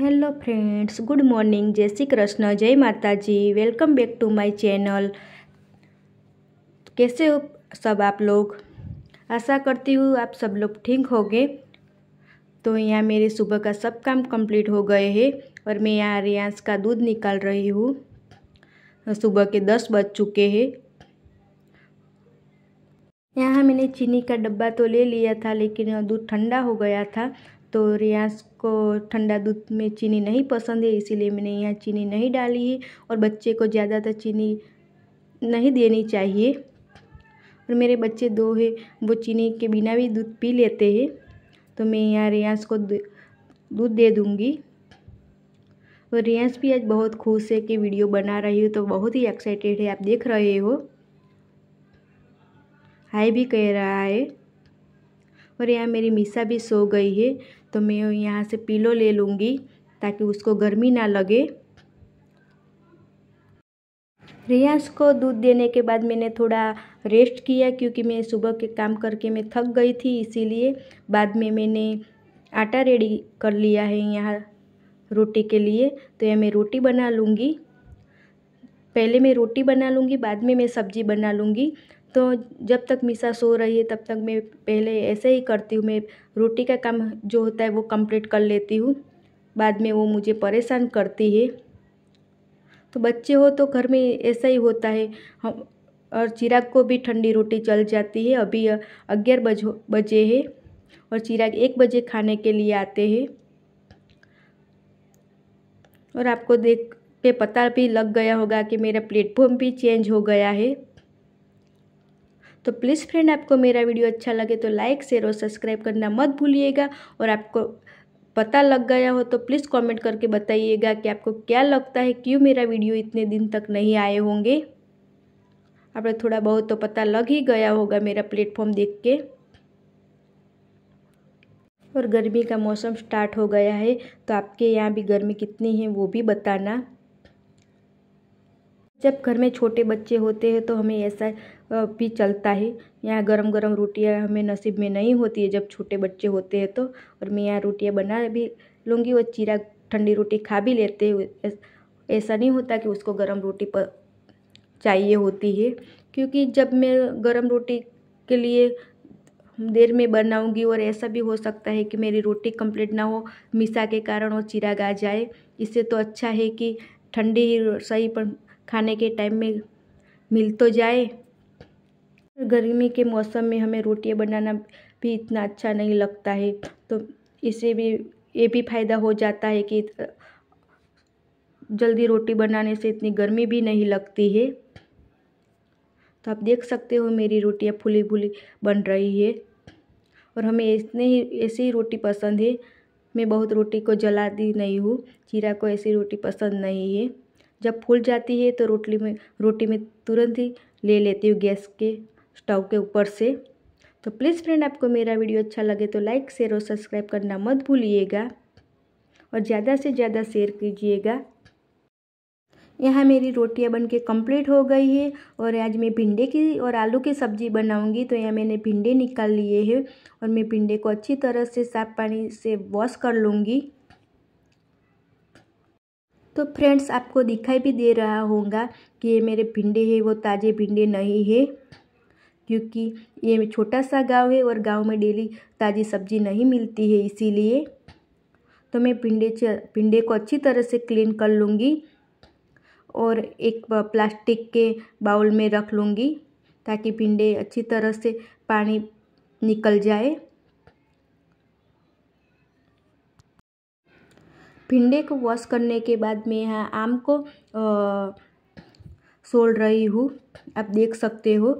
hello friends good morning जय श्री कृष्ण जय माता जी welcome back to my channel कैसे हो सब आप लोग आशा करती हूँ आप सब लोग ठीक होंगे तो यहाँ मेरे सुबह का सब काम कंप्लीट हो गए हैं और मैं यहाँ रियांस का दूध निकाल रही हूँ सुबह के दस बज चुके हैं यहाँ मैंने चीनी का डब्बा तो ले लिया था लेकिन दूध ठंडा हो गया था तो रियाज को ठंडा दूध में चीनी नहीं पसंद है इसीलिए मैंने यहाँ चीनी नहीं डाली है और बच्चे को ज़्यादातर चीनी नहीं देनी चाहिए और मेरे बच्चे दो है वो चीनी के बिना भी दूध पी लेते हैं तो मैं यहाँ रियाज को दूध दे दूँगी और रियाज भी आज बहुत खुश है कि वीडियो बना रही हूँ तो बहुत ही एक्साइटेड है आप देख रहे हो हाय भी कह रहा है और यहाँ मेरी मिसा भी सो गई है तो मैं यहाँ से पिलो ले लूँगी ताकि उसको गर्मी ना लगे रियाज को दूध देने के बाद मैंने थोड़ा रेस्ट किया क्योंकि मैं सुबह के काम करके मैं थक गई थी इसीलिए बाद में मैंने आटा रेडी कर लिया है यहाँ रोटी के लिए तो यह मैं रोटी बना लूँगी पहले मैं रोटी बना लूँगी बाद में मैं सब्ज़ी बना लूँगी तो जब तक मिसा सो रही है तब तक मैं पहले ऐसे ही करती हूँ मैं रोटी का काम जो होता है वो कंप्लीट कर लेती हूँ बाद में वो मुझे परेशान करती है तो बच्चे हो तो घर में ऐसा ही होता है हम और चिराग को भी ठंडी रोटी चल जाती है अभी अग्यारह बज बजे है और चिराग एक बजे खाने के लिए आते हैं और आपको देख के पता भी लग गया होगा कि मेरा प्लेटफॉर्म भी चेंज हो गया है तो प्लीज़ फ्रेंड आपको मेरा वीडियो अच्छा लगे तो लाइक शेयर और सब्सक्राइब करना मत भूलिएगा और आपको पता लग गया हो तो प्लीज़ कमेंट करके बताइएगा कि आपको क्या लगता है क्यों मेरा वीडियो इतने दिन तक नहीं आए होंगे आप थोड़ा बहुत तो पता लग ही गया होगा मेरा प्लेटफॉर्म देख के और गर्मी का मौसम स्टार्ट हो गया है तो आपके यहाँ भी गर्मी कितनी है वो भी बताना जब घर में छोटे बच्चे होते हैं तो हमें ऐसा भी चलता है यहाँ गरम गरम रोटियाँ हमें नसीब में नहीं होती है जब छोटे बच्चे होते हैं तो और मैं यहाँ रोटियाँ बना भी लूँगी और चीरा ठंडी रोटी खा भी लेते हैं ऐसा नहीं होता कि उसको गरम रोटी पर चाहिए होती है क्योंकि जब मैं गरम रोटी के लिए देर में बनाऊंगी और ऐसा भी हो सकता है कि मेरी रोटी कंप्लीट ना हो मिसा के कारण और चिरा गा जाए इससे तो अच्छा है कि ठंडी ही सही पर खाने के टाइम में मिल तो जाए गर्मी के मौसम में हमें रोटियाँ बनाना भी इतना अच्छा नहीं लगता है तो इससे भी ये भी फायदा हो जाता है कि जल्दी रोटी बनाने से इतनी गर्मी भी नहीं लगती है तो आप देख सकते हो मेरी रोटियाँ फूली फूली बन रही है और हमें इतने ही ऐसी ही रोटी पसंद है मैं बहुत रोटी को जलाती नहीं हूँ जीरा को ऐसी रोटी पसंद नहीं है जब फूल जाती है तो रोटी में रोटी में तुरंत ही ले लेती हूँ गैस के स्टोव के ऊपर से तो प्लीज़ फ्रेंड आपको मेरा वीडियो अच्छा लगे तो लाइक शेयर और सब्सक्राइब करना मत भूलिएगा और ज़्यादा से ज़्यादा शेयर कीजिएगा यहाँ मेरी रोटियाँ बन के कम्प्लीट हो गई है और आज मैं भिंडे की और आलू की सब्ज़ी बनाऊंगी तो यहाँ मैंने भिंडे निकाल लिए हैं और मैं भिंडे को अच्छी तरह से साफ पानी से वॉश कर लूँगी तो फ्रेंड्स आपको दिखाई भी दे रहा होगा कि ये मेरे भिंडे हैं वो ताज़े भिंडे नहीं है क्योंकि ये छोटा सा गांव है और गांव में डेली ताज़ी सब्जी नहीं मिलती है इसीलिए तो मैं पिंडे पिंडे को अच्छी तरह से क्लीन कर लूँगी और एक प्लास्टिक के बाउल में रख लूँगी ताकि पिंडे अच्छी तरह से पानी निकल जाए पिंडे को वॉश करने के बाद मैं यहाँ आम को सोल रही हूँ आप देख सकते हो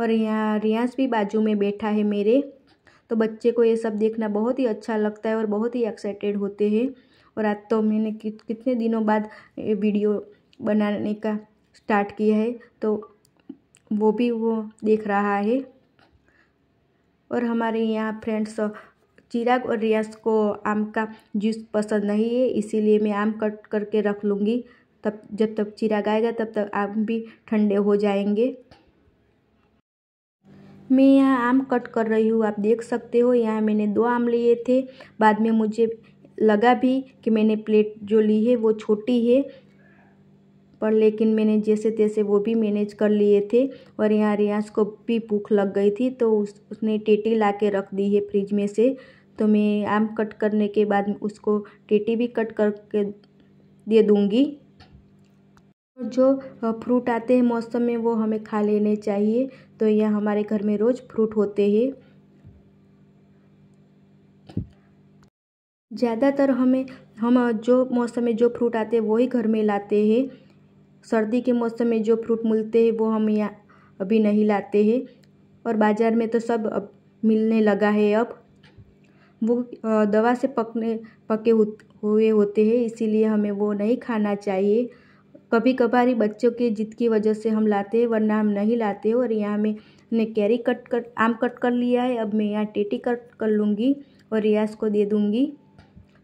और यहाँ रियाज भी बाजू में बैठा है मेरे तो बच्चे को ये सब देखना बहुत ही अच्छा लगता है और बहुत ही एक्साइटेड होते हैं और आज तो मैंने कितने दिनों बाद वीडियो बनाने का स्टार्ट किया है तो वो भी वो देख रहा है और हमारे यहाँ फ्रेंड्स चिराग और रियाज को आम का जूस पसंद नहीं है इसीलिए मैं आम कट करके रख लूँगी तब जब तक चिराग आएगा तब तक आम भी ठंडे हो जाएंगे मैं यहाँ आम कट कर रही हूँ आप देख सकते हो यहाँ मैंने दो आम लिए थे बाद में मुझे लगा भी कि मैंने प्लेट जो ली है वो छोटी है पर लेकिन मैंने जैसे तैसे वो भी मैनेज कर लिए थे और यहाँ रियाज को भी भूख लग गई थी तो उस उसने टेटी ला के रख दी है फ्रिज में से तो मैं आम कट करने के बाद उसको टेटी भी कट करके दे दूँगी जो फ्रूट आते हैं मौसम में वो हमें खा लेने चाहिए तो यह हमारे घर में रोज़ फ्रूट होते हैं ज़्यादातर हमें हम जो मौसम में जो फ्रूट आते हैं वही घर में लाते हैं सर्दी के मौसम में जो फ्रूट मिलते हैं वो हम यहाँ अभी नहीं लाते हैं और बाज़ार में तो सब अब मिलने लगा है अब वो दवा से पकने पके हुए होते हैं इसीलिए हमें वो नहीं खाना चाहिए कभी कभार बच्चों के ज़िद की वजह से हम लाते हैं वरना हम नहीं लाते और यहाँ मैंने कैरी कट कर आम कट कर लिया है अब मैं यहाँ टेटी कट कर लूँगी और रियाज को दे दूँगी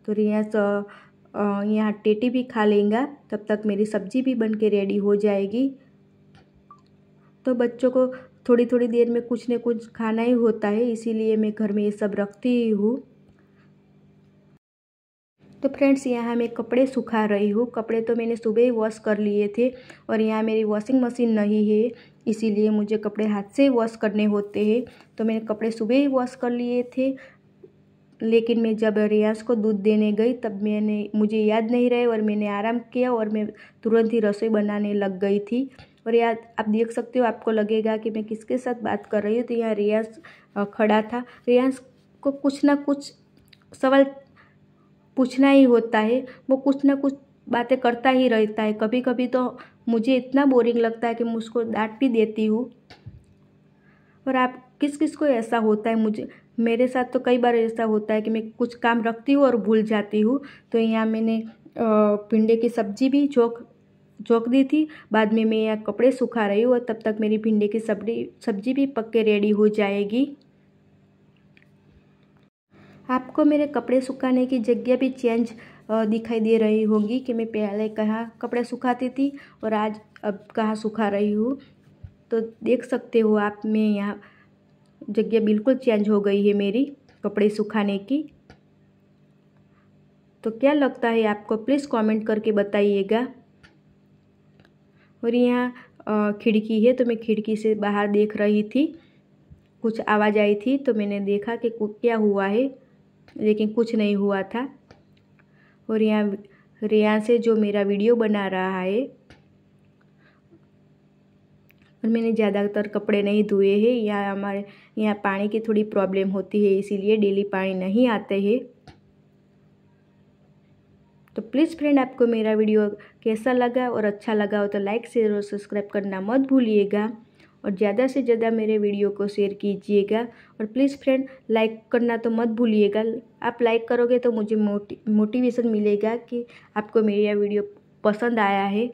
तो रियाज यहाँ टेटी भी खा लेगा तब तक मेरी सब्ज़ी भी बन के रेडी हो जाएगी तो बच्चों को थोड़ी थोड़ी देर में कुछ न कुछ खाना ही होता है इसीलिए मैं घर में ये सब रखती ही हूँ तो फ्रेंड्स यहाँ मैं कपड़े सुखा रही हूँ कपड़े तो मैंने सुबह ही वॉश कर लिए थे और यहाँ मेरी वॉशिंग मशीन नहीं है इसीलिए मुझे कपड़े हाथ से वॉश करने होते हैं तो मैंने कपड़े सुबह ही वॉश कर लिए थे लेकिन मैं जब रियाज को दूध देने गई तब मैंने मुझे याद नहीं रहे और मैंने आराम किया और मैं तुरंत ही रसोई बनाने लग गई थी और याद आप देख सकते हो आपको लगेगा कि मैं किसके साथ बात कर रही हूँ तो यहाँ रियाज खड़ा था रियाज को कुछ ना कुछ सवाल पूछना ही होता है वो कुछ ना कुछ बातें करता ही रहता है कभी कभी तो मुझे इतना बोरिंग लगता है कि मैं उसको डांट भी देती हूँ और आप किस किस को ऐसा होता है मुझे मेरे साथ तो कई बार ऐसा होता है कि मैं कुछ काम रखती हूँ और भूल जाती हूँ तो यहाँ मैंने भिंडे की सब्जी भी झोंक झोंक दी थी बाद में मैं यहाँ कपड़े सुखा रही हूँ और तब तक मेरी भिंडे की सब्जी सब्जी भी पक के रेडी हो जाएगी आपको मेरे कपड़े सुखाने की जगह भी चेंज दिखाई दे रही होगी कि मैं पहले कहाँ कपड़े सुखाती थी और आज अब कहाँ सुखा रही हूँ तो देख सकते हो आप में यहाँ जगह बिल्कुल चेंज हो गई है मेरी कपड़े सुखाने की तो क्या लगता है आपको प्लीज़ कमेंट करके बताइएगा और यहाँ खिड़की है तो मैं खिड़की से बाहर देख रही थी कुछ आवाज़ आई थी तो मैंने देखा कि क्या हुआ है लेकिन कुछ नहीं हुआ था और यहाँ रेहान से जो मेरा वीडियो बना रहा है और मैंने ज़्यादातर कपड़े नहीं धोए हैं यहाँ हमारे यहाँ पानी की थोड़ी प्रॉब्लम होती है इसीलिए डेली पानी नहीं आते हैं तो प्लीज़ फ्रेंड आपको मेरा वीडियो कैसा लगा और अच्छा लगा हो तो लाइक शेयर और सब्सक्राइब करना मत भूलिएगा और ज़्यादा से ज़्यादा मेरे वीडियो को शेयर कीजिएगा और प्लीज़ फ्रेंड लाइक करना तो मत भूलिएगा आप लाइक करोगे तो मुझे मोटिवेशन मिलेगा कि आपको मेरा वीडियो पसंद आया है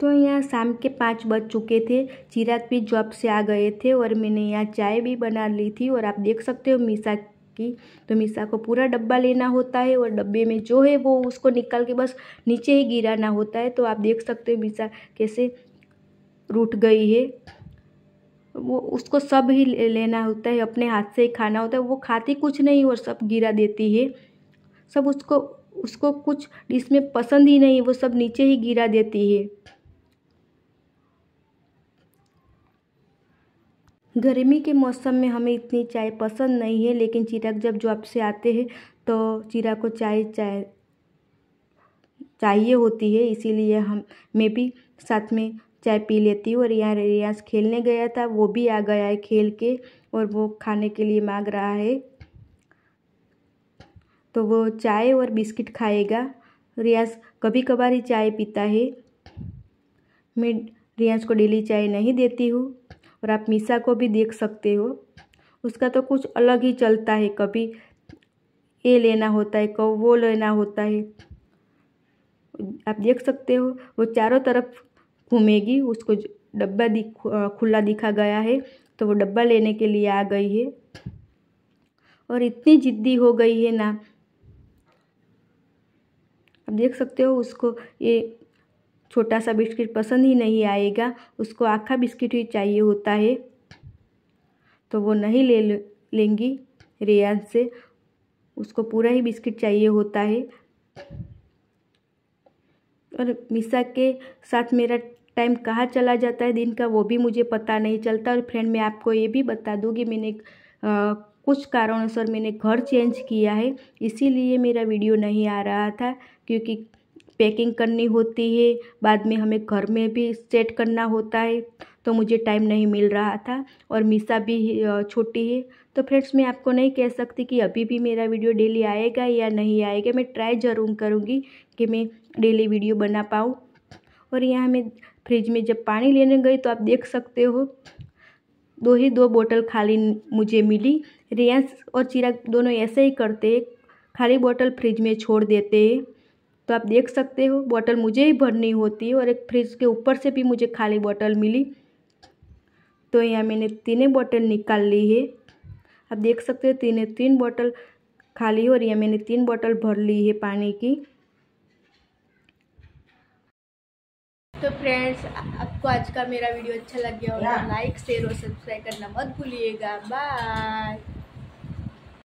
तो यहाँ शाम के पाँच बज चुके थे चिराग भी जॉब से आ गए थे और मैंने यहाँ चाय भी बना ली थी और आप देख सकते हो मीसा की तो मीसा को पूरा डब्बा लेना होता है और डब्बे में जो है वो उसको निकाल के बस नीचे ही गिराना होता है तो आप देख सकते हो मीसा कैसे रूट गई है वो उसको सब ही लेना होता है अपने हाथ से ही खाना होता है वो खाती कुछ नहीं और सब गिरा देती है सब उसको उसको कुछ इसमें पसंद ही नहीं वो सब नीचे ही गिरा देती है गर्मी के मौसम में हमें इतनी चाय पसंद नहीं है लेकिन चिराग जब जॉब से आते हैं तो चिराग को चाय चाय चाहिए होती है इसीलिए हम मैं भी साथ में चाय पी लेती हूँ और यहाँ रियाज खेलने गया था वो भी आ गया है खेल के और वो खाने के लिए मांग रहा है तो वो चाय और बिस्किट खाएगा रियाज कभी कभार ही चाय पीता है मैं रियाज को डेली चाय नहीं देती हूँ और आप मीसा को भी देख सकते हो उसका तो कुछ अलग ही चलता है कभी ये लेना होता है कब वो लेना होता है आप देख सकते हो वो चारों तरफ घूमेगी उसको डब्बा दिख खुला दिखा गया है तो वो डब्बा लेने के लिए आ गई है और इतनी जिद्दी हो गई है ना आप देख सकते हो उसको ये छोटा सा बिस्किट पसंद ही नहीं आएगा उसको आखा बिस्किट ही चाहिए होता है तो वो नहीं ले लेंगी रेयान से उसको पूरा ही बिस्किट चाहिए होता है और मिसा के साथ मेरा टाइम कहाँ चला जाता है दिन का वो भी मुझे पता नहीं चलता और फ्रेंड मैं आपको ये भी बता दूँ कि मैंने आ, कुछ कारणों से मैंने घर चेंज किया है इसीलिए मेरा वीडियो नहीं आ रहा था क्योंकि पैकिंग करनी होती है बाद में हमें घर में भी सेट करना होता है तो मुझे टाइम नहीं मिल रहा था और मिसा भी छोटी है तो फ्रेंड्स मैं आपको नहीं कह सकती कि अभी भी मेरा वीडियो डेली आएगा या नहीं आएगा मैं ट्राई ज़रूर करूँगी कि मैं डेली वीडियो बना पाऊँ और यहाँ मैं फ्रिज में जब पानी लेने गई तो आप देख सकते हो दो ही दो बोतल खाली मुझे मिली रियांस और चिराग दोनों ऐसे ही करते खाली बोतल फ्रिज में छोड़ देते हैं तो आप देख सकते हो बॉटल मुझे ही भरनी होती है और एक फ्रिज के ऊपर से भी मुझे खाली बॉटल मिली तो यहाँ मैंने तीनों बॉटल निकाल ली है आप देख सकते हो तीन तीन बॉटल खाली है और यहाँ मैंने तीन बॉटल भर ली है पानी की तो फ्रेंड्स आपको आज का मेरा वीडियो अच्छा लग गया होगा लाइक शेयर और सब्सक्राइब करना मत भूलिएगा बाय